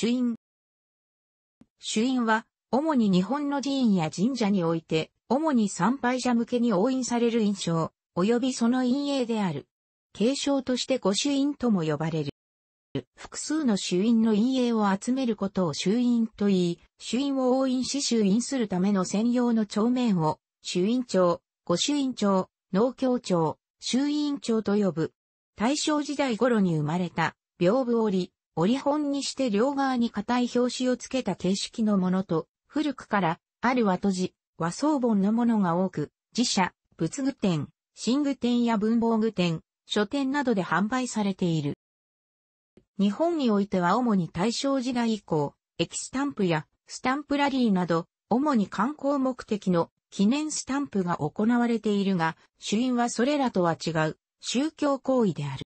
主因。主因は、主に日本の寺院や神社において、主に参拝者向けに押印される印象、及びその陰影である。継承として御朱印とも呼ばれる。複数の主因の陰影を集めることを主因と言い、主因を押印し主印するための専用の帳面を、主因帳、御朱印帳、農協帳、主因帳と呼ぶ。大正時代頃に生まれた、屏風織、折本にして両側に硬い表紙をつけた形式のものと、古くから、ある和と字、和装本のものが多く、自社、仏具店、寝具店や文房具店、書店などで販売されている。日本においては主に大正時代以降、駅スタンプやスタンプラリーなど、主に観光目的の記念スタンプが行われているが、主因はそれらとは違う宗教行為である。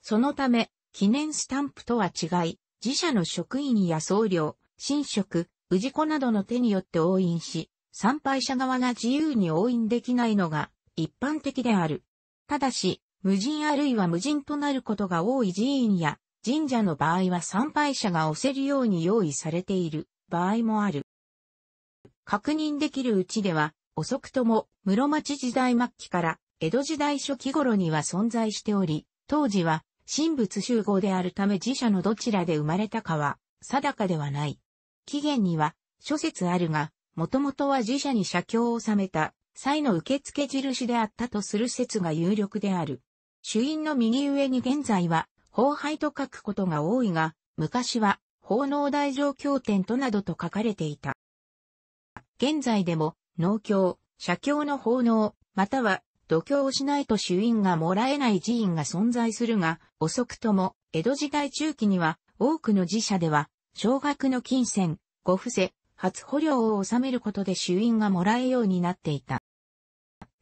そのため、記念スタンプとは違い、自社の職員や僧侶、神職、氏子などの手によって押印し、参拝者側が自由に押印できないのが一般的である。ただし、無人あるいは無人となることが多い寺院や神社の場合は参拝者が押せるように用意されている場合もある。確認できるうちでは、遅くとも室町時代末期から江戸時代初期頃には存在しており、当時は神仏集合であるため自社のどちらで生まれたかは定かではない。起源には諸説あるが、もともとは自社に写経を収めた際の受付印であったとする説が有力である。主因の右上に現在は、法廃と書くことが多いが、昔は、法能大乗経典となどと書かれていた。現在でも、農協、社協の法能、または度胸をしないと主因がもらえない寺院が存在するが、遅くとも、江戸時代中期には、多くの寺社では、小額の金銭、ご伏せ、初保領を納めることで主因がもらえようになっていた。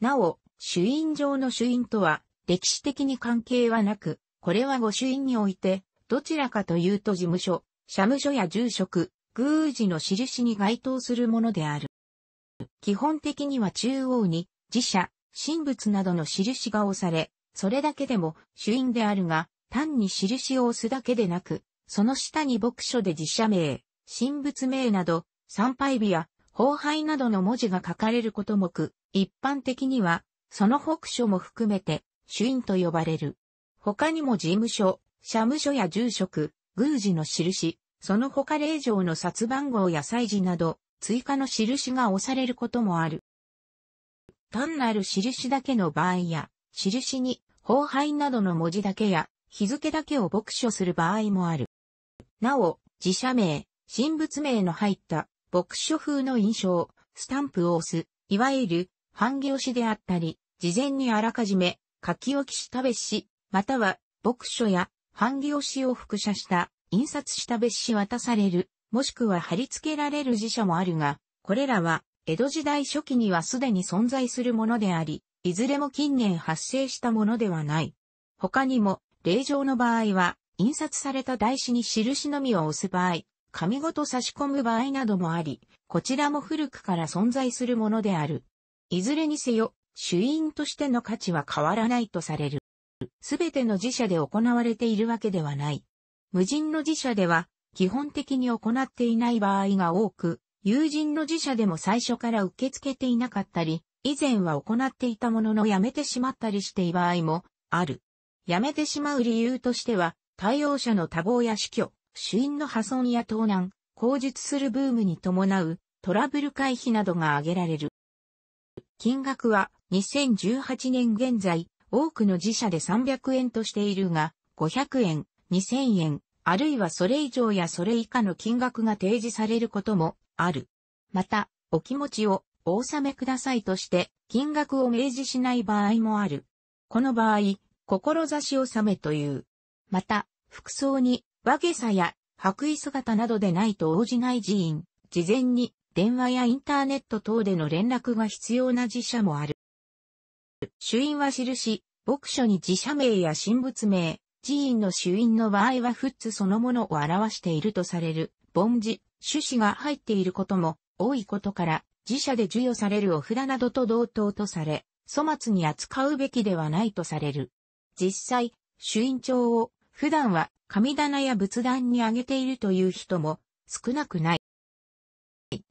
なお、主因上の主因とは、歴史的に関係はなく、これは御主因において、どちらかというと事務所、社務所や住職、宮司の印に該当するものである。基本的には中央に、寺社、神仏などの印が押され、それだけでも主因であるが、単に印を押すだけでなく、その下に牧書で自社名、神仏名など、参拝日や、法拝などの文字が書かれることもく、一般的には、その北書も含めて、主因と呼ばれる。他にも事務所、社務所や住職、宮司の印、その他令状の札番号や祭事など、追加の印が押されることもある。単なる印だけの場合や、印に、法廃などの文字だけや、日付だけを牧書する場合もある。なお、自社名、神仏名の入った牧書風の印象、スタンプを押す、いわゆる、半業詞であったり、事前にあらかじめ、書き置きした別紙、または、牧書や、半業詞を複写した、印刷した別紙渡される、もしくは貼り付けられる自社もあるが、これらは、江戸時代初期にはすでに存在するものであり、いずれも近年発生したものではない。他にも、霊状の場合は、印刷された台紙に印のみを押す場合、紙ごと差し込む場合などもあり、こちらも古くから存在するものである。いずれにせよ、主因としての価値は変わらないとされる。すべての寺社で行われているわけではない。無人の寺社では、基本的に行っていない場合が多く、友人の自社でも最初から受け付けていなかったり、以前は行っていたものの辞めてしまったりしてい場合もある。やめてしまう理由としては、対応者の多忙や死去、主因の破損や盗難、口述するブームに伴うトラブル回避などが挙げられる。金額は2018年現在、多くの自社で300円としているが、500円、2000円、あるいはそれ以上やそれ以下の金額が提示されることもある。また、お気持ちをお納めくださいとして、金額を明示しない場合もある。この場合、志納めという。また、服装に、和下さや、白衣姿などでないと応じない寺院、事前に、電話やインターネット等での連絡が必要な自社もある。主因は印、牧書に自社名や神仏名、寺院の主因の場合はフッツそのものを表しているとされる、凡寺。種子が入っていることも多いことから、自社で授与されるお札などと同等とされ、粗末に扱うべきではないとされる。実際、朱印帳を普段は神棚や仏壇にあげているという人も少なくない。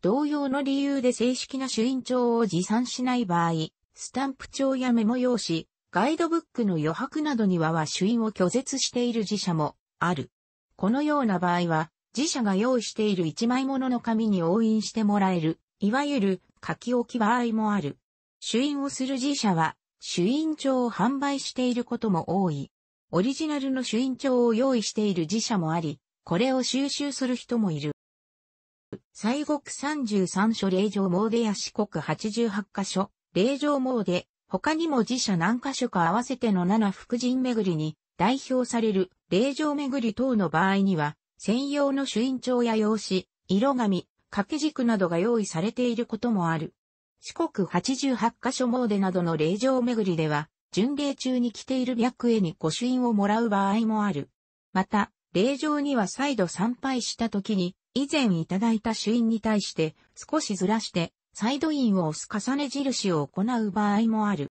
同様の理由で正式な朱印帳を持参しない場合、スタンプ帳やメモ用紙、ガイドブックの余白などにはは朱印を拒絶している自社もある。このような場合は、自社が用意している一枚物の紙に押印してもらえる、いわゆる書き置き場合もある。主印をする自社は、主印帳を販売していることも多い。オリジナルの主印帳を用意している自社もあり、これを収集する人もいる。西国33所霊場詣や四国88箇所、霊場詣、他にも自社何箇所か合わせての7福神巡りに代表される霊場巡り等の場合には、専用の朱印帳や用紙、色紙、掛け軸などが用意されていることもある。四国八十八カ所詣などの霊場巡りでは、巡礼中に着ている白へに御朱印をもらう場合もある。また、霊場には再度参拝した時に、以前いただいた朱印に対して少しずらして、再度印を押す重ね印を行う場合もある。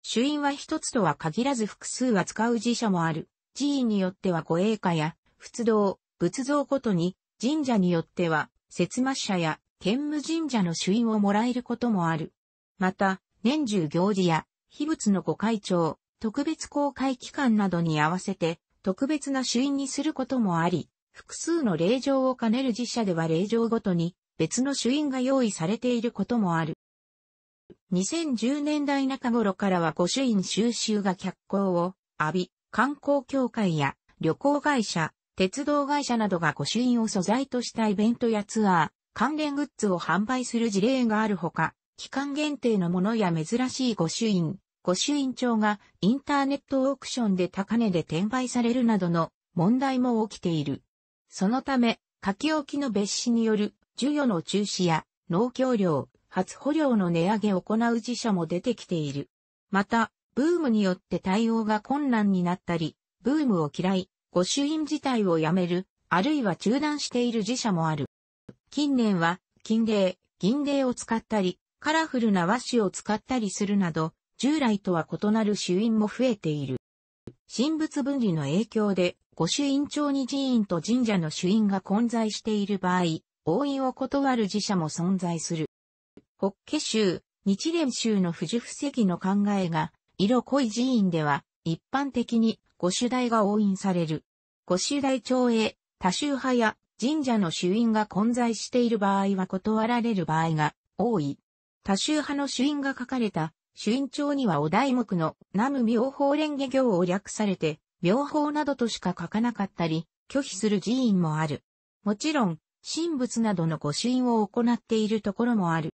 朱印は一つとは限らず複数扱う寺社もある。寺院によっては護衛歌や仏道、仏像ごとに、神社によっては、節末社や、剣務神社の主因をもらえることもある。また、年中行事や、秘仏の御会長、特別公開期間などに合わせて、特別な主因にすることもあり、複数の霊場を兼ねる寺社では霊場ごとに、別の主因が用意されていることもある。2010年代中頃からは御朱印収集が脚光を浴び、観光協会や旅行会社、鉄道会社などが御朱印を素材としたイベントやツアー、関連グッズを販売する事例があるほか、期間限定のものや珍しい御朱印、御朱印帳がインターネットオークションで高値で転売されるなどの問題も起きている。そのため、書き置きの別紙による授与の中止や農協料、初保料の値上げを行う自社も出てきている。また、ブームによって対応が困難になったり、ブームを嫌い、御朱印自体をやめる、あるいは中断している寺社もある。近年は、金霊、銀霊を使ったり、カラフルな和紙を使ったりするなど、従来とは異なる朱印も増えている。神仏分離の影響で、御朱印帳に寺院と神社の朱印が混在している場合、応印を断る寺社も存在する。法華宗、日蓮宗の富士布石の考えが、色濃い寺院では、一般的に御主題が応印される。御主題町へ、多宗派や神社の主因が混在している場合は断られる場合が多い。多宗派の主因が書かれた主因帳にはお題目の南無妙法蓮華経を略されて、妙法などとしか書かなかったり、拒否する寺院もある。もちろん、神仏などの御朱印を行っているところもある。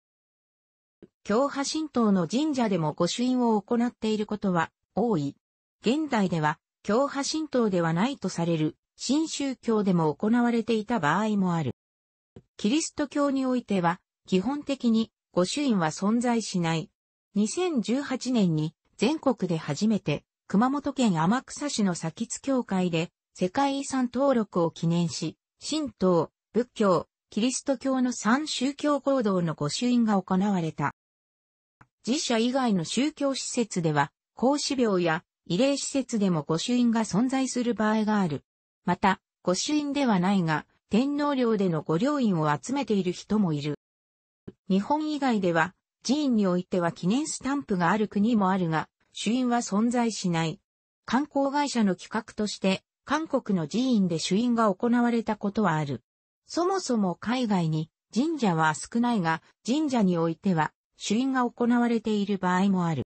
教派神道の神社でも御朱印を行っていることは多い。現代では、教派神道ではないとされる、新宗教でも行われていた場合もある。キリスト教においては、基本的に、御朱印は存在しない。2018年に、全国で初めて、熊本県天草市の先津教会で、世界遺産登録を記念し、神道、仏教、キリスト教の三宗教合同の御朱印が行われた。自社以外の宗教施設では、孔子廟や慰霊施設でも御朱印が存在する場合がある。また、御朱印ではないが、天皇陵での御陵印を集めている人もいる。日本以外では、寺院においては記念スタンプがある国もあるが、朱印は存在しない。観光会社の企画として、韓国の寺院で朱印が行われたことはある。そもそも海外に神社は少ないが、神社においては朱印が行われている場合もある。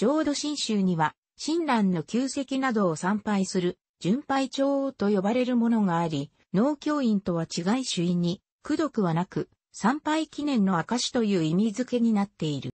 浄土真宗には、親鸞の旧跡などを参拝する、巡拝長王と呼ばれるものがあり、農教院とは違い主院に、苦くはなく、参拝記念の証という意味付けになっている。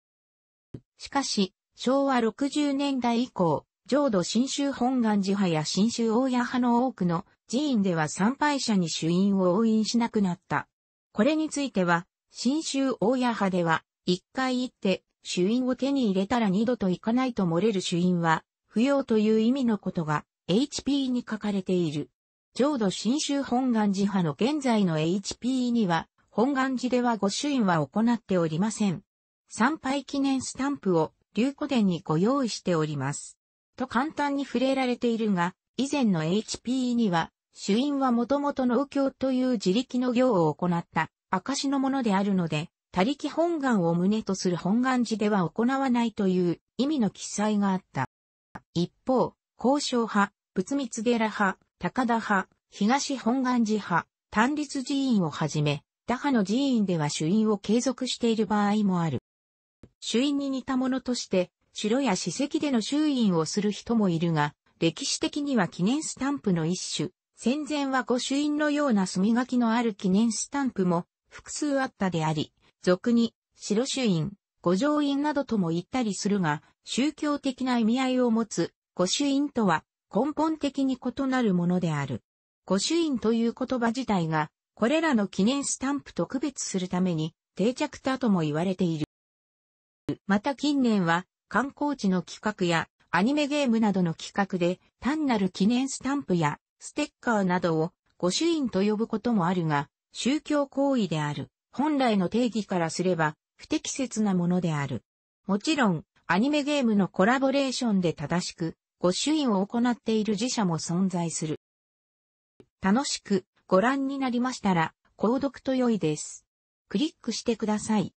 しかし、昭和60年代以降、浄土真宗本願寺派や真宗大屋派の多くの寺院では参拝者に主院を応印しなくなった。これについては、真宗大屋派では、一回行って主因を手に入れたら二度と行かないと漏れる主因は、不要という意味のことが、HP に書かれている。浄土真宗本願寺派の現在の HP には、本願寺では御主因は行っておりません。参拝記念スタンプを、竜古殿にご用意しております。と簡単に触れられているが、以前の HP には、主因はもともとの右京という自力の行を行った証のものであるので、他力本願を旨とする本願寺では行わないという意味の記載があった。一方、交渉派、仏光寺派、高田派、東本願寺派、単立寺院をはじめ、他派の寺院では主院を継続している場合もある。主院に似たものとして、城や史跡での修院をする人もいるが、歴史的には記念スタンプの一種、戦前は御朱印のような墨書きのある記念スタンプも複数あったであり、俗に、白朱印、五条院などとも言ったりするが、宗教的な意味合いを持つ、五朱印とは根本的に異なるものである。五朱印という言葉自体が、これらの記念スタンプと区別するために定着たとも言われている。また近年は観光地の企画やアニメゲームなどの企画で単なる記念スタンプやステッカーなどを御朱印と呼ぶこともあるが宗教行為である。本来の定義からすれば不適切なものである。もちろん、アニメゲームのコラボレーションで正しく、ご主演を行っている自社も存在する。楽しくご覧になりましたら、購読と良いです。クリックしてください。